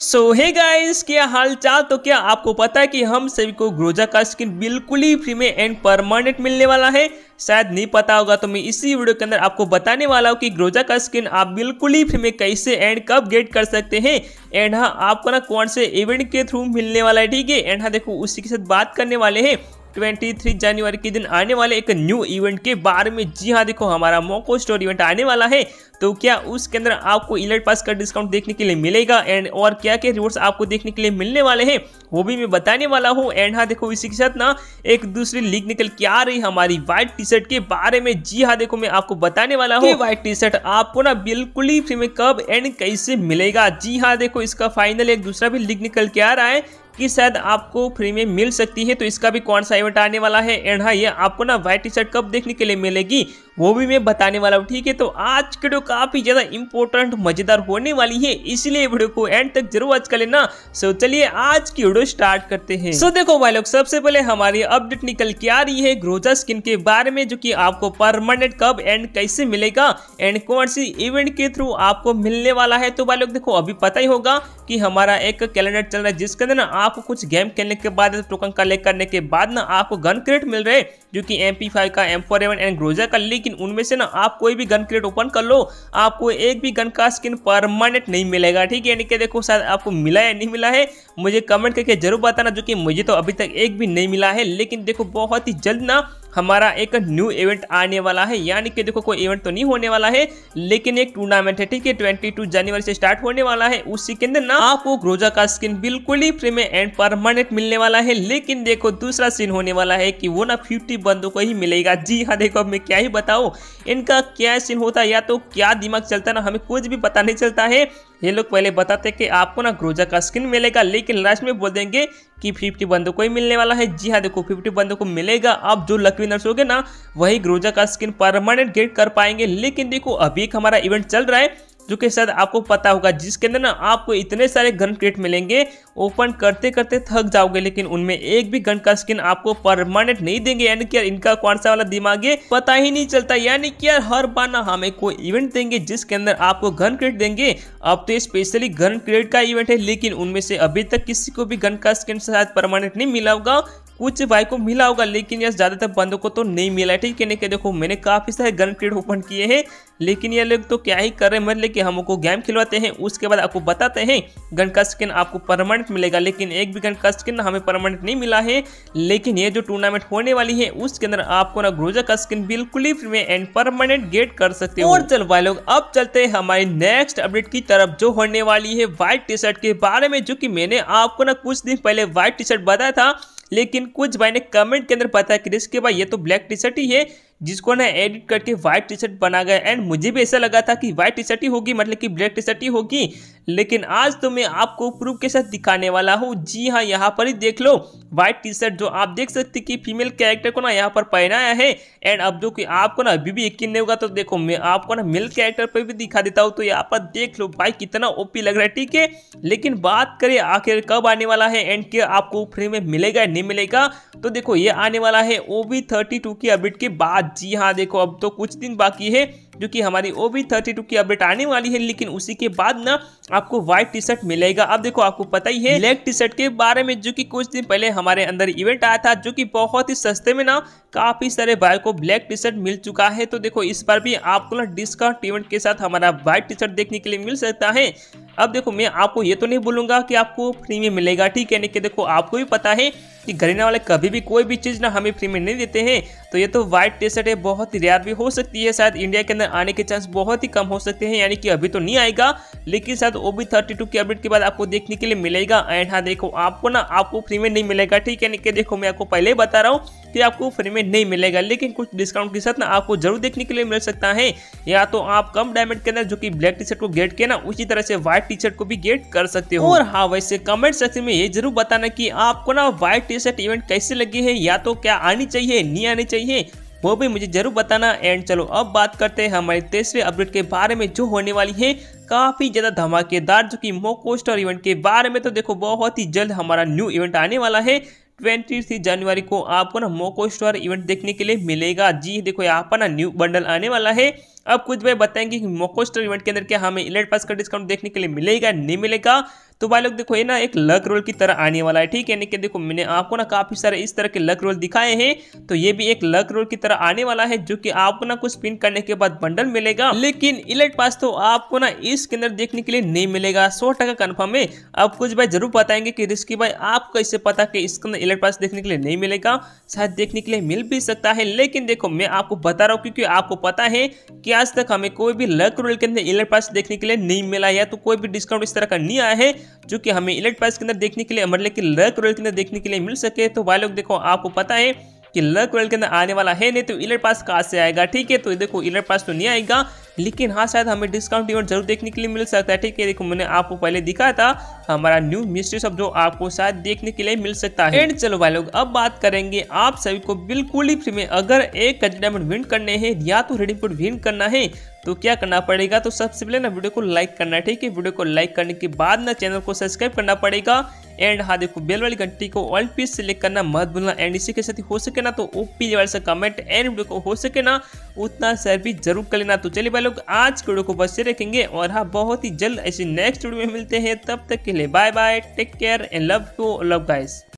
सो hey guys क्या हाल चाल तो क्या आपको पता है कि हम सभी को ग्रोजा का स्किन बिल्कुल ही फ्री में एंड परमानेंट मिलने वाला है शायद नहीं पता होगा तो मैं इसी वीडियो के अंदर आपको बताने वाला हूँ कि ग्रोजा का स्किन आप बिल्कुल ही फ्री में कैसे एंड कब गेट कर सकते हैं एंड हाँ आपको ना कौन से इवेंट के थ्रू मिलने वाला है ठीक है एंड हाँ देखो उसी के साथ बात करने वाले हैं 23 जनवरी के दिन आने वाले एक न्यू इवेंट के बारे में जी हाँ देखो हमारा मोको स्टोर इवेंट आने वाला है तो क्या उसके अंदर आपको इलेट पास का डिस्काउंट देखने के लिए मिलेगा एंड और क्या क्या रिवॉर्ड्स आपको देखने के लिए मिलने वाले हैं वो भी मैं बताने वाला हूँ एंड हाँ देखो इसी के साथ ना एक दूसरी लीक निकल के आ रही हमारी व्हाइट टी शर्ट के बारे में जी हाँ देखो मैं आपको बताने वाला हूँ व्हाइट टी शर्ट आपको ना बिल्कुल ही फ्री में कब एंड कैसे मिलेगा जी हाँ देखो इसका फाइनल एक दूसरा भी लीक निकल के आ रहा है कि शायद आपको फ्री में मिल सकती है तो इसका भी कौन सा इवेंट आने वाला है एंड हाँ ये आपको ना व्हाइट टी शर्ट कब देखने के लिए मिलेगी वो भी मैं बताने वाला हूँ ठीक है तो आज की वीडियो काफ़ी ज़्यादा इंपॉर्टेंट मज़ेदार होने वाली है इसलिए वीडियो को एंड तक जरूर वॉच कर लेना सो चलिए आज की वीडियो स्टार्ट करते हैं सो देखो भाई लोग सबसे पहले हमारी अपडेट निकल के आ रही है ग्रोजा स्किन के बारे में जो कि आपको परमानेंट कब एंड कैसे मिलेगा एंड कौन सी इवेंट के थ्रू आपको मिलने वाला है तो भाई लोग देखो अभी पता ही होगा कि हमारा एक कैलेंडर चल रहा है जिसके अंदर ना आपको कुछ गेम खेलने के बाद टोकन कलेक्ट करने के बाद ना आपको गन क्रेट मिल रहे जो की एम का एम एंड ग्रोजा का लीक लेकिन उनमें से ना आप कोई भी गन क्रेट ओपन कर लो आपको एक भी गन का स्किन परमानेंट नहीं मिलेगा ठीक है यानी कि देखो शायद आपको मिला या नहीं मिला है मुझे कमेंट करके जरूर बताना जो कि मुझे तो अभी तक एक भी नहीं मिला है लेकिन देखो बहुत ही जल्द ना हमारा एक न्यू इवेंट आने वाला है यानी कि देखो कोई इवेंट तो नहीं होने वाला है लेकिन एक टूर्नामेंट है ठीक है ट्वेंटी टू जनवरी से स्टार्ट होने वाला है उसी के अंदर ना आपको ग्रोजा का स्किन बिल्कुल ही फ्री में एंड परमानेंट मिलने वाला है लेकिन देखो दूसरा सीन होने वाला है कि वो ना फिफ्टी बंदों को ही मिलेगा जी हाँ देखो अब मैं क्या ही बताऊँ इनका क्या सीन होता है या तो क्या दिमाग चलता ना हमें कुछ भी पता नहीं चलता है ये लोग पहले बताते कि आपको ना ग्रोजा का स्किन मिलेगा लेकिन लास्ट में बोल देंगे कि फिफ्टी बंदों को ही मिलने वाला है जी हाँ देखो फिफ्टी बंदों को मिलेगा आप जो लकवी नर्स हो ना वही ग्रोजा का स्किन परमानेंट गेट कर पाएंगे लेकिन देखो अभी एक हमारा इवेंट चल रहा है जो कि शायद आपको पता होगा जिसके अंदर ना आपको इतने सारे गन क्रेट मिलेंगे ओपन करते करते थक जाओगे लेकिन उनमें एक भी गन का स्किन आपको परमानेंट नहीं देंगे यानी कि यार इनका कौन सा वाला दिमाग है पता ही नहीं चलता यानी कि यार हर बार ना हमें कोई इवेंट देंगे जिसके अंदर आपको गन क्रेट देंगे अब तो स्पेशली गन क्रेट का इवेंट है लेकिन उनमें से अभी तक किसी को भी गन का स्किन शायद परमानेंट नहीं मिला होगा कुछ भाई को मिला होगा लेकिन यार ज़्यादातर बंदों को तो नहीं मिला है ठीक है नहीं देखो मैंने काफ़ी सारे गन क्रेड ओपन किए हैं लेकिन ये लोग तो क्या ही कर रहे हैं मतलब कि हमको गेम खिलवाते हैं उसके बाद आपको बताते हैं गन का स्किन आपको परमानेंट मिलेगा लेकिन एक भी गन का स्किन हमें परमानेंट नहीं मिला है लेकिन ये जो टूर्नामेंट होने वाली है उसके अंदर आपको ना ग्रोजा का स्किन बिल्कुल ही फ्री में एंड परमानेंट गेट कर सकते हो और चल भाई लोग अब चलते हैं हमारे नेक्स्ट अपडेट की तरफ जो होने वाली है व्हाइट टी शर्ट के बारे में जो की मैंने आपको ना कुछ दिन पहले व्हाइट टी शर्ट बताया था लेकिन कुछ भाई ने कमेंट के अंदर पता कि रिस्क के भाई ये तो ब्लैक टी शर्ट ही है जिसको ना एडिट करके व्हाइट टी शर्ट बना गया एंड मुझे भी ऐसा लगा था कि व्हाइट टी शर्ट ही होगी मतलब कि ब्लैक टी शर्ट ही होगी लेकिन आज तो मैं आपको प्रूफ के साथ दिखाने वाला हूँ जी हाँ यहाँ पर ही देख लो व्हाइट टी शर्ट जो आप देख सकते कि फीमेल कैरेक्टर को ना यहाँ पर पहनाया है एंड अब जो कि आपको ना अभी भी यकीन नहीं होगा तो देखो मैं आपको ना मेल कैरेक्टर पर भी दिखा देता हूँ तो यहाँ पर देख लो भाई कितना ओपी लग रहा है ठीक है लेकिन बात करें आखिर कब आने वाला है एंड क्या आपको फ्री में मिलेगा नहीं मिलेगा तो देखो ये आने वाला है ओ बी थर्टी की अपडेट के बाद जी हाँ देखो अब तो कुछ दिन बाकी है जो कि हमारी ओ बी थर्टी टू की अपडेट आने वाली है लेकिन उसी के बाद ना आपको व्हाइट टी शर्ट मिलेगा अब देखो आपको पता ही है ब्लैक टी शर्ट के बारे में जो कि कुछ दिन पहले हमारे अंदर इवेंट आया था जो कि बहुत ही सस्ते में ना काफी सारे भाई को ब्लैक टी शर्ट मिल चुका है तो देखो इस बार भी आपको ना डिस्काउंट इवेंट के साथ हमारा व्हाइट टी शर्ट देखने के लिए मिल सकता है अब देखो मैं आपको ये तो नहीं बोलूंगा कि आपको फ्री में मिलेगा ठीक है नहीं कि देखो आपको भी पता है कि घरेना वाले कभी भी कोई भी चीज़ ना हमें फ्री में नहीं देते हैं तो ये तो व्हाइट टी शर्ट है बहुत ही रेयर भी हो सकती है शायद इंडिया के अंदर आने के चांस बहुत ही कम हो सकते हैं यानी कि अभी तो नहीं आएगा लेकिन शायद ओ बी थर्टी टू की अपडेट के बाद आपको देखने के लिए मिलेगा एंड हाँ देखो आपको ना आपको फ्री में नहीं मिलेगा ठीक है कि देखो मैं आपको पहले ही बता रहा हूँ कि आपको फ्री में नहीं मिलेगा लेकिन कुछ डिस्काउंट के साथ ना आपको जरूर देखने के लिए मिल सकता है या तो आप कम डायमंड के अंदर जो कि ब्लैक टी शर्ट को गेट के ना उसी तरह से व्हाइट टी शर्ट को भी गेट कर सकते हो और हाँ वैसे कमेंट सेक्शन में ये जरूर बताना कि आपको ना व्हाइट टी मुझे सेट इवेंट कैसे लगी है या तो क्या आनी चाहिए नहीं आनी चाहिए वो भी मुझे जरूर बताना एंड चलो अब बात करते हैं हमारे तीसरे अपडेट के बारे में जो होने वाली है काफ़ी ज़्यादा धमाकेदार जो कि मोकोस्टर इवेंट के बारे में तो देखो बहुत ही जल्द हमारा न्यू इवेंट आने वाला है ट्वेंटी जनवरी को आपको ना मोको स्टोर इवेंट देखने के लिए मिलेगा जी देखो यहाँ पर ना न्यू बंडल आने वाला है अब कुछ भाई बताएंगे कि मोको स्टोर इवेंट के अंदर क्या हमें इलेट पास का डिस्काउंट देखने के लिए मिलेगा नहीं मिलेगा तो भाई लोग देखो ये ना एक लक रोल की तरह आने वाला है ठीक है यानी कि देखो मैंने आपको ना काफ़ी सारे इस तरह के लक रोल दिखाए हैं तो ये भी एक लक रोल की तरह आने वाला है जो कि आपको ना कुछ पिन करने के बाद बंडल मिलेगा लेकिन इलेट पास तो आपको ना इसके अंदर देखने के लिए नहीं मिलेगा सौ टका कन्फर्म है अब कुछ भाई जरूर बताएंगे की रिस्की भाई आपको कैसे पता कि इसके अंदर इलेट पास देखने के लिए नहीं मिलेगा शायद देखने के लिए मिल भी सकता है लेकिन देखो मैं आपको बता रहा हूँ क्योंकि आपको पता है कि आज तक हमें कोई भी लक रोल के अंदर इलेट पास देखने के लिए नहीं मिला या तो कोई भी डिस्काउंट इस तरह का नहीं आया है जो कि हमें इलेट प्राइस के अंदर देखने के लिए मतलब कि लर्क रोयल के अंदर देखने के लिए मिल सके तो भाई लोग देखो आपको पता है कि लर्क रोयल के अंदर आने वाला है नहीं तो इलेट पास कहाँ से आएगा ठीक है तो देखो इलेट पास तो नहीं आएगा लेकिन हाँ शायद हमें डिस्काउंट इवेंट जरूर देखने के लिए मिल सकता है ठीक है देखो मैंने आपको पहले दिखा था हमारा न्यू मिस्ट्री सब जो आपको शायद देखने के लिए मिल सकता है एंड चलो भाई लोग अब बात करेंगे आप सभी को बिल्कुल ही फ्री में अगर एक डायमंड विन करने हैं या तो रेडिंग कोड विन करना है तो क्या करना पड़ेगा तो सबसे पहले ना वीडियो को लाइक करना है ठीक है वीडियो को लाइक करने के बाद ना चैनल को सब्सक्राइब करना पड़ेगा एंड हाँ देखो बेल वाली घंटी को ऑल पीस सेलेक्ट करना मत भूलना एंड इसी के साथ हो सके ना तो ओपी वाले से कमेंट एंड वीडियो को हो सके ना उतना शेयर भी जरूर कर लेना तो चलिए भाई लोग आज वीडियो को बस से रखेंगे और हाँ बहुत ही जल्द ऐसे नेक्स्ट वीडियो में मिलते हैं तब तक के लिए bye bye take care and love you love guys